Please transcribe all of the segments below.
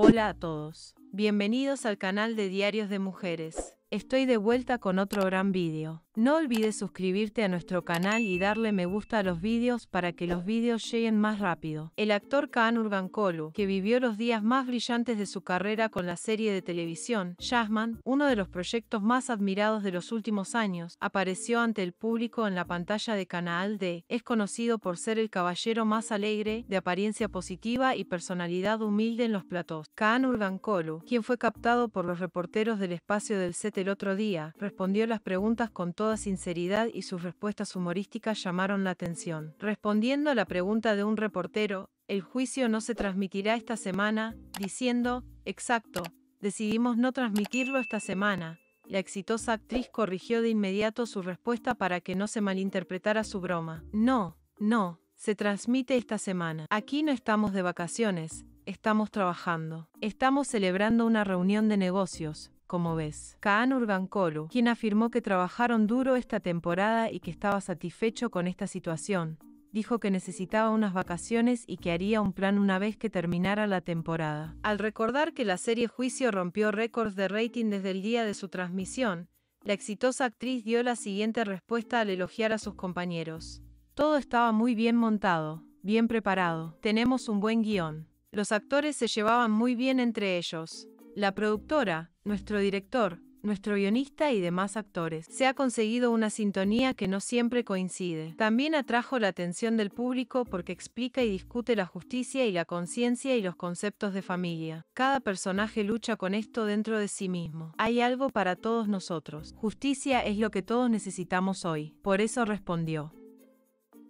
Hola a todos. Bienvenidos al canal de Diarios de Mujeres. Estoy de vuelta con otro gran vídeo. No olvides suscribirte a nuestro canal y darle me gusta a los vídeos para que los vídeos lleguen más rápido. El actor Kaan Urgankolu, que vivió los días más brillantes de su carrera con la serie de televisión Jasmine, uno de los proyectos más admirados de los últimos años, apareció ante el público en la pantalla de Canal D. Es conocido por ser el caballero más alegre, de apariencia positiva y personalidad humilde en los platós. Kaan Urgankolu, quien fue captado por los reporteros del espacio del set el otro día, respondió las preguntas con todo sinceridad y sus respuestas humorísticas llamaron la atención. Respondiendo a la pregunta de un reportero, el juicio no se transmitirá esta semana, diciendo, exacto, decidimos no transmitirlo esta semana. La exitosa actriz corrigió de inmediato su respuesta para que no se malinterpretara su broma. No, no, se transmite esta semana. Aquí no estamos de vacaciones, estamos trabajando. Estamos celebrando una reunión de negocios como ves. Kaan Urbancolo, quien afirmó que trabajaron duro esta temporada y que estaba satisfecho con esta situación, dijo que necesitaba unas vacaciones y que haría un plan una vez que terminara la temporada. Al recordar que la serie Juicio rompió récords de rating desde el día de su transmisión, la exitosa actriz dio la siguiente respuesta al elogiar a sus compañeros. Todo estaba muy bien montado, bien preparado, tenemos un buen guión. Los actores se llevaban muy bien entre ellos la productora, nuestro director, nuestro guionista y demás actores. Se ha conseguido una sintonía que no siempre coincide. También atrajo la atención del público porque explica y discute la justicia y la conciencia y los conceptos de familia. Cada personaje lucha con esto dentro de sí mismo. Hay algo para todos nosotros. Justicia es lo que todos necesitamos hoy. Por eso respondió.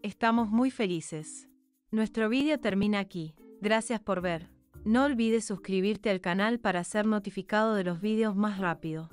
Estamos muy felices. Nuestro vídeo termina aquí. Gracias por ver. No olvides suscribirte al canal para ser notificado de los videos más rápido.